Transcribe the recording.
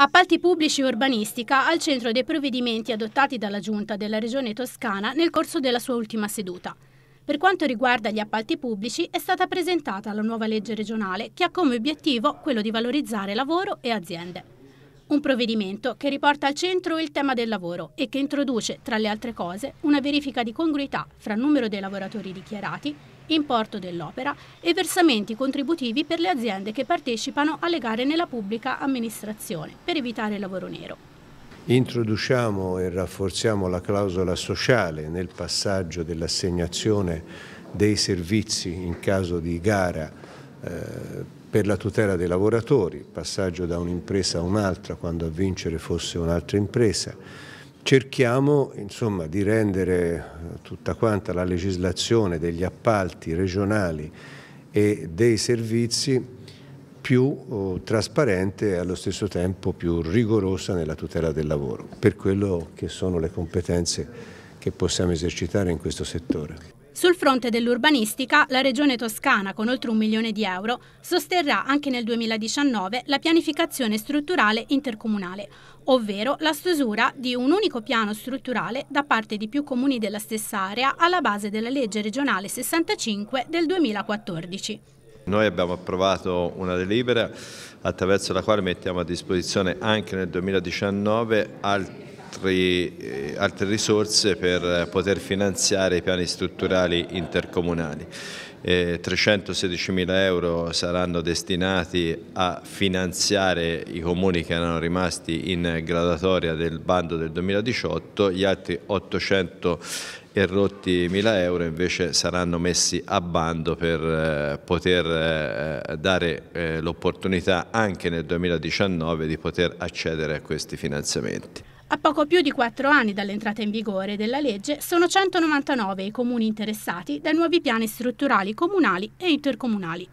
Appalti pubblici e urbanistica al centro dei provvedimenti adottati dalla Giunta della Regione Toscana nel corso della sua ultima seduta. Per quanto riguarda gli appalti pubblici è stata presentata la nuova legge regionale che ha come obiettivo quello di valorizzare lavoro e aziende. Un provvedimento che riporta al centro il tema del lavoro e che introduce, tra le altre cose, una verifica di congruità fra numero dei lavoratori dichiarati importo dell'opera e versamenti contributivi per le aziende che partecipano alle gare nella pubblica amministrazione per evitare il lavoro nero. Introduciamo e rafforziamo la clausola sociale nel passaggio dell'assegnazione dei servizi in caso di gara eh, per la tutela dei lavoratori, passaggio da un'impresa a un'altra quando a vincere fosse un'altra impresa cerchiamo insomma, di rendere eh, tutta quanta la legislazione degli appalti regionali e dei servizi più oh, trasparente e allo stesso tempo più rigorosa nella tutela del lavoro, per quello che sono le competenze che possiamo esercitare in questo settore. Sul fronte dell'urbanistica, la Regione Toscana, con oltre un milione di euro, sosterrà anche nel 2019 la pianificazione strutturale intercomunale, ovvero la stesura di un unico piano strutturale da parte di più comuni della stessa area alla base della legge regionale 65 del 2014. Noi abbiamo approvato una delibera attraverso la quale mettiamo a disposizione anche nel 2019 al altri, eh, altre risorse per poter finanziare i piani strutturali intercomunali. Eh, 316 mila euro saranno destinati a finanziare i comuni che erano rimasti in gradatoria del bando del 2018, gli altri 800 e rotti mila euro invece saranno messi a bando per eh, poter eh, dare eh, l'opportunità anche nel 2019 di poter accedere a questi finanziamenti. A poco più di quattro anni dall'entrata in vigore della legge sono 199 i comuni interessati dai nuovi piani strutturali comunali e intercomunali.